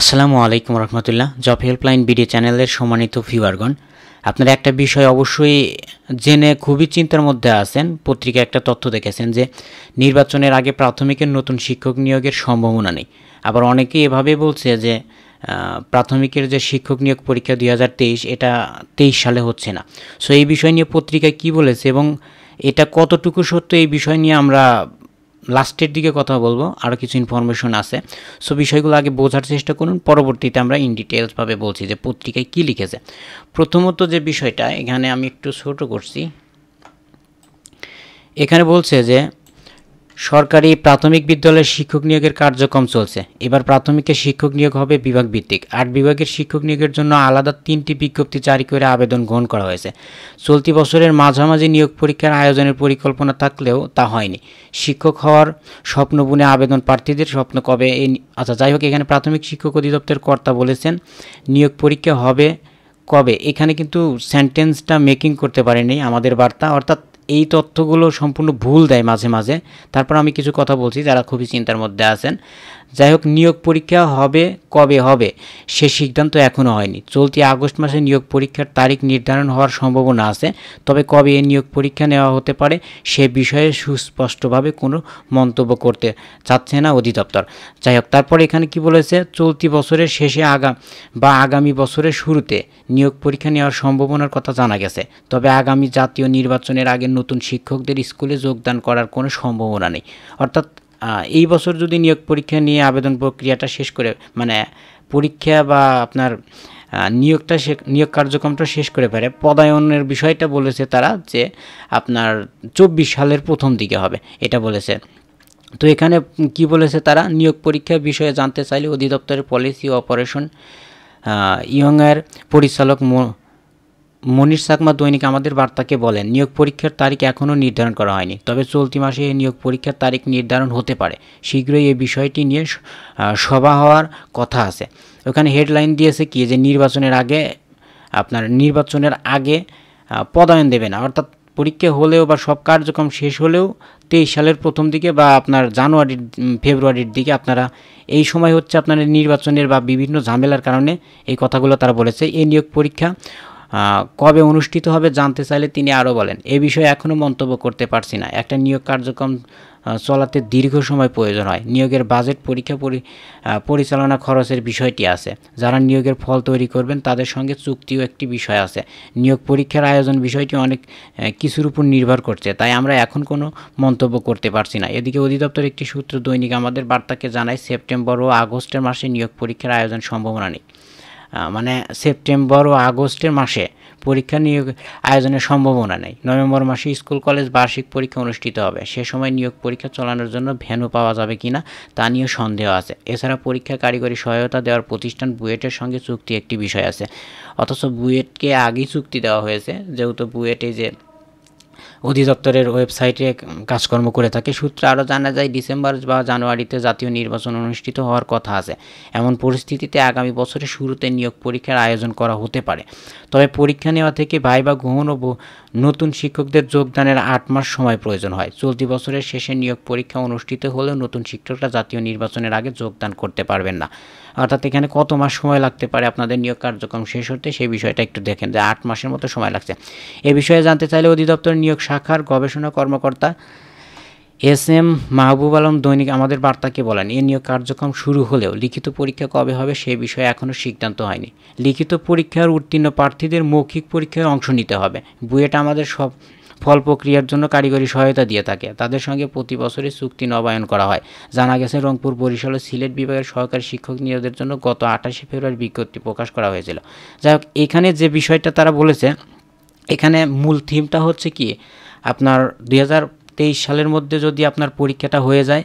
আসসালামু আলাইকুম রহমতুল্লাহ job helpline BD চ্যানেলের সম্মানিত ভিউয়ারগণ আপনারা একটা বিষয় অবশ্যই জেনে খুবই চিন্তার মধ্যে আছেন পত্রিকা একটা তথ্য দেখেছেন যে নির্বাচনের আগে প্রাথমিকের নতুন শিক্ষক নিয়োগের সম্ভাবনা নেই আবার অনেকেই এভাবে বলছে যে প্রাথমিকের যে শিক্ষক নিয়োগ পরীক্ষা দুই এটা তেইশ সালে হচ্ছে না সো এই বিষয় নিয়ে পত্রিকা কি বলেছে এবং এটা কতটুকু সত্য এই বিষয় নিয়ে আমরা লাস্টের দিকে কথা বলবো আরও কিছু ইনফরমেশন আছে সো বিষয়গুলো আগে বোঝার চেষ্টা করুন পরবর্তীতে আমরা ইন ডিটেলসভাবে বলছি যে পত্রিকায় কী লিখেছে প্রথমত যে বিষয়টা এখানে আমি একটু ছোট করছি এখানে বলছে যে সরকারি প্রাথমিক বিদ্যালয়ে শিক্ষক নিয়োগের কার্যক্রম চলছে এবার প্রাথমিকে শিক্ষক নিয়োগ হবে বিভাগ ভিত্তিক আট বিভাগের শিক্ষক নিয়োগের জন্য আলাদা তিনটি বিজ্ঞপ্তি জারি করে আবেদন গ্রহণ করা হয়েছে চলতি বছরের মাঝামাঝি নিয়োগ পরীক্ষার আয়োজনের পরিকল্পনা থাকলেও তা হয়নি শিক্ষক হওয়ার স্বপ্ন বুনে আবেদন প্রার্থীদের স্বপ্ন কবে এই আচ্ছা যাই হোক এখানে প্রাথমিক শিক্ষক অধিদপ্তরের কর্তা বলেছেন নিয়োগ পরীক্ষা হবে কবে এখানে কিন্তু সেন্টেন্সটা মেকিং করতে পারেনি আমাদের বার্তা অর্থাৎ এই তথ্যগুলো সম্পূর্ণ ভুল দেয় মাঝে মাঝে তারপর আমি কিছু কথা বলছি যারা খুবই চিন্তার মধ্যে আছেন যাই হোক নিয়োগ পরীক্ষা হবে কবে হবে সে সিদ্ধান্ত এখনও হয়নি চলতি আগস্ট মাসে নিয়োগ পরীক্ষার তারিখ নির্ধারণ হওয়ার সম্ভাবনা আছে তবে কবে এ নিয়োগ পরীক্ষা নেওয়া হতে পারে সে বিষয়ে সুস্পষ্টভাবে কোনো মন্তব্য করতে চাচ্ছে না অধিদপ্তর যাই হোক তারপরে এখানে কি বলেছে চলতি বছরের শেষে আগাম বা আগামী বছরের শুরুতে নিয়োগ পরীক্ষা নেওয়ার সম্ভাবনার কথা জানা গেছে তবে আগামী জাতীয় নির্বাচনের আগে নতুন শিক্ষকদের স্কুলে যোগদান করার কোনো সম্ভাবনা নেই অর্থাৎ এই বছর যদি নিয়োগ পরীক্ষা নিয়ে আবেদন প্রক্রিয়াটা শেষ করে মানে পরীক্ষা বা আপনার নিয়োগটা নিয়োগ কার্যক্রমটা শেষ করে পারে পদায়নের বিষয়টা বলেছে তারা যে আপনার চব্বিশ সালের প্রথম দিকে হবে এটা বলেছে তো এখানে কি বলেছে তারা নিয়োগ পরীক্ষা বিষয়ে জানতে চাইলে অধিদপ্তরের পলিসি অপারেশন ইয়ংয়ের পরিচালক মনির সাকমা দৈনিক আমাদের বার্তাকে বলেন নিয়োগ পরীক্ষার তারিখ এখনও নির্ধারণ করা হয়নি তবে চলতি মাসে এই নিয়োগ পরীক্ষার তারিখ নির্ধারণ হতে পারে শীঘ্রই এই বিষয়টি নিয়ে সভা হওয়ার কথা আছে ওখানে হেডলাইন দিয়েছে কি যে নির্বাচনের আগে আপনার নির্বাচনের আগে পদায়ন দেবে না অর্থাৎ পরীক্ষা হলেও বা সব কার্যক্রম শেষ হলেও তেইশ সালের প্রথম দিকে বা আপনার জানুয়ারির ফেব্রুয়ারির দিকে আপনারা এই সময় হচ্ছে আপনার নির্বাচনের বা বিভিন্ন ঝামেলার কারণে এই কথাগুলো তারা বলেছে এই নিয়োগ পরীক্ষা কবে অনুষ্ঠিত হবে জানতে চাইলে তিনি আরও বলেন এ বিষয়ে এখনও মন্তব্য করতে পারছি না একটা নিয়োগ কার্যক্রম চলাতে দীর্ঘ সময় প্রয়োজন হয় নিয়োগের বাজেট পরীক্ষা পরিচালনা খরচের বিষয়টি আছে যারা নিয়োগের ফল তৈরি করবেন তাদের সঙ্গে চুক্তিও একটি বিষয় আছে নিয়োগ পরীক্ষার আয়োজন বিষয়টি অনেক কিছুর উপর নির্ভর করছে তাই আমরা এখন কোনো মন্তব্য করতে পারছি না এদিকে অধিদপ্তর একটি সূত্র দৈনিক আমাদের বার্তাকে জানায় সেপ্টেম্বর ও আগস্টের মাসে নিয়োগ পরীক্ষার আয়োজন সম্ভাবনা নেই মানে সেপ্টেম্বর ও আগস্টের মাসে পরীক্ষা নিয়োগ আয়োজনের সম্ভাবনা নেই নভেম্বর মাসে স্কুল কলেজ বার্ষিক পরীক্ষা অনুষ্ঠিত হবে সে সময় নিয়োগ পরীক্ষা চালানোর জন্য ভ্যানও পাওয়া যাবে কিনা তা নিয়েও সন্দেহ আছে এছাড়া পরীক্ষা কারিগরি সহায়তা দেওয়ার প্রতিষ্ঠান বুয়েটের সঙ্গে চুক্তি একটি বিষয় আছে অথচ বুয়েটকে আগেই চুক্তি দেওয়া হয়েছে যেহেতু বুয়েটে যে অধিদপ্তরের ওয়েবসাইটে কাজকর্ম করে থাকে সূত্রে আরও জানা যায় ডিসেম্বর বা জানুয়ারিতে জাতীয় নির্বাচন অনুষ্ঠিত হওয়ার কথা আছে এমন পরিস্থিতিতে আগামী বছরের শুরুতে নিয়োগ পরীক্ষার আয়োজন করা হতে পারে তবে পরীক্ষা নেওয়া থেকে ভাইবা গ্রহণ ও নতুন শিক্ষকদের যোগদানের আট মাস সময় প্রয়োজন হয় চলতি বছরের শেষে নিয়োগ পরীক্ষা অনুষ্ঠিত হলেও নতুন শিক্ষকরা জাতীয় নির্বাচনের আগে যোগদান করতে পারবেন না অর্থাৎ এখানে কত মাস সময় লাগতে পারে আপনাদের নিয়োগ কার্যক্রম শেষ হতে সেই বিষয়টা একটু দেখেন যে আট মাসের মতো সময় লাগছে এ বিষয়ে জানতে চাইলে অধিদপ্তর নিয়োগ শাখার গবেষণা কর্মকর্তা এস এম মাহবুব আলম দৈনিক আমাদের বার্তাকে বলেন এ নিয়োগ কার্যক্রম শুরু হলেও লিখিত পরীক্ষা কবে হবে সে বিষয়ে এখনও সিদ্ধান্ত হয়নি লিখিত পরীক্ষার উত্তীর্ণ প্রার্থীদের মৌখিক পরীক্ষায় অংশ নিতে হবে বুয়েট আমাদের সব ফল প্রক্রিয়ার জন্য কারিগরি সহায়তা দিয়ে থাকে তাদের সঙ্গে প্রতি বছরই চুক্তি নবায়ন করা হয় জানা গেছে রংপুর বরিশাল ও সিলেট বিভাগের সহকারী শিক্ষক নিয়োগের জন্য গত আঠাশে ফেব্রুয়ারি বিজ্ঞপ্তি প্রকাশ করা হয়েছিল যাই এখানে যে বিষয়টা তারা বলেছে এখানে মূল থিমটা হচ্ছে কি আপনার দুই সালের মধ্যে যদি আপনার পরীক্ষাটা হয়ে যায়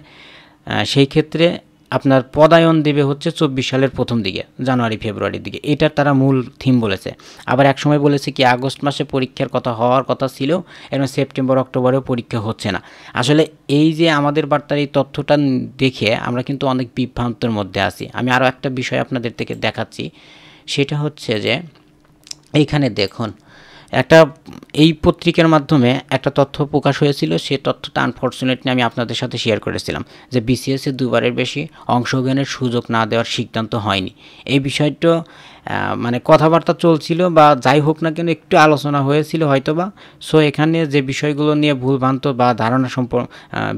সেই ক্ষেত্রে আপনার পদায়ন দেবে হচ্ছে চব্বিশ সালের প্রথম দিকে জানুয়ারি ফেব্রুয়ারির দিকে এটা তারা মূল থিম বলেছে আবার এক সময় বলেছে কি আগস্ট মাসে পরীক্ষার কথা হওয়ার কথা ছিল এবং সেপ্টেম্বর অক্টোবরেও পরীক্ষা হচ্ছে না আসলে এই যে আমাদের বার্তার এই তথ্যটা দেখে আমরা কিন্তু অনেক বিভ্রান্তের মধ্যে আছি আমি আরও একটা বিষয় আপনাদের থেকে দেখাচ্ছি সেটা হচ্ছে যে এইখানে দেখুন একটা এই পত্রিকার মাধ্যমে একটা তথ্য প্রকাশ হয়েছিল সে তথ্যটা আনফর্চুনেটলি আমি আপনাদের সাথে শেয়ার করেছিলাম যে বিসিএসে দুবারের বেশি অংশগ্রহণের সুযোগ না দেওয়ার সিদ্ধান্ত হয়নি এই বিষয়টা মানে কথাবার্তা চলছিল বা যাই হোক না কেন একটু আলোচনা হয়েছিল হয়তোবা সো এখানে যে বিষয়গুলো নিয়ে ভুলভ্রান্ত বা ধারণা সম্পর্ক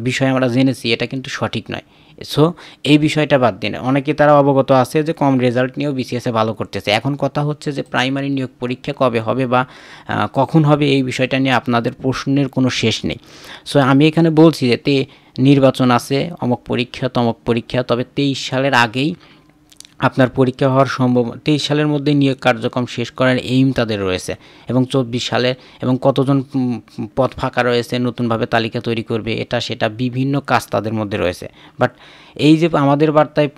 বিষয় আমরা জেনেছি এটা কিন্তু সঠিক নয় সো এই বিষয়টা বাদ দিন অনেকে তারা অবগত আছে যে কম রেজাল্ট নিয়েও বিসিএসে ভালো করতেছে এখন কথা হচ্ছে যে প্রাইমারি নিয়োগ পরীক্ষা কবে হবে বা কখন হবে এই বিষয়টা নিয়ে আপনাদের প্রশ্নের কোনো শেষ নেই সো আমি এখানে বলছি যে তে নির্বাচন আছে অমক পরীক্ষা তমক পরীক্ষা তবে তেইশ সালের আগেই আপনার পরীক্ষা হওয়ার সম্ভব তেইশ সালের মধ্যে নিয়োগ কার্যক্রম শেষ করার এইম তাদের রয়েছে এবং চব্বিশ সালের এবং কতজন পথ ফাঁকা রয়েছে নতুনভাবে তালিকা তৈরি করবে এটা সেটা বিভিন্ন কাজ তাদের মধ্যে রয়েছে বাট এই যে আমাদের বার্তায়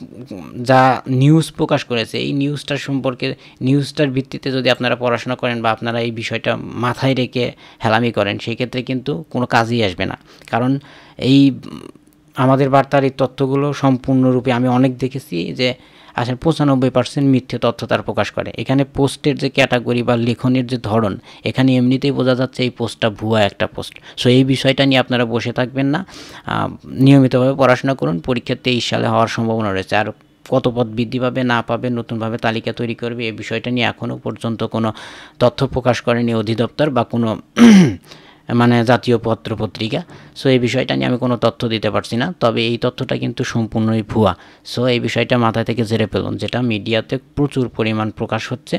যা নিউজ প্রকাশ করেছে এই নিউজটার সম্পর্কে নিউজটার ভিত্তিতে যদি আপনারা পড়াশোনা করেন বা আপনারা এই বিষয়টা মাথায় রেখে হেলামি করেন সেই ক্ষেত্রে কিন্তু কোনো কাজই আসবে না কারণ এই আমাদের বার্তার এই তথ্যগুলো সম্পূর্ণরূপে আমি অনেক দেখেছি যে আসলে পঁচানব্বই পার্সেন্ট মিথ্যে তথ্য তার প্রকাশ করে এখানে পোস্টের যে ক্যাটাগরি বা লেখনের যে ধরন এখানে এমনিতেই বোঝা যাচ্ছে এই পোস্টটা ভুয়া একটা পোস্ট সো এই বিষয়টা নিয়ে আপনারা বসে থাকবেন না নিয়মিতভাবে পড়াশোনা করুন পরীক্ষা তেইশ সালে হওয়ার সম্ভাবনা রয়েছে আর কত পদ বৃদ্ধি পাবে না পাবে নতুনভাবে তালিকা তৈরি করবে এই বিষয়টা নিয়ে এখনও পর্যন্ত কোনো তথ্য প্রকাশ করেনি অধিদপ্তর বা কোনো মানে জাতীয় পত্র পত্রিকা সো এই বিষয়টা নিয়ে আমি কোনো তথ্য দিতে পারছি না তবে এই তথ্যটা কিন্তু সম্পূর্ণই ভুয়া সো এই বিষয়টা মাথায় থেকে জেরে ফেলুন যেটা মিডিয়াতে প্রচুর পরিমাণ প্রকাশ হচ্ছে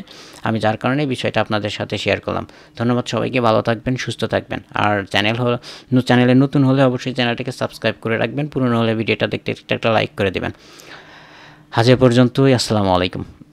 আমি যার কারণে বিষয়টা আপনাদের সাথে শেয়ার করলাম ধন্যবাদ সবাইকে ভালো থাকবেন সুস্থ থাকবেন আর চ্যানেল হল চ্যানেলে নতুন হলে অবশ্যই চ্যানেলটাকে সাবস্ক্রাইব করে রাখবেন পুরনো হলে ভিডিওটা দেখতে একটা লাইক করে দেবেন আজ এ পর্যন্তই আসসালামু আলাইকুম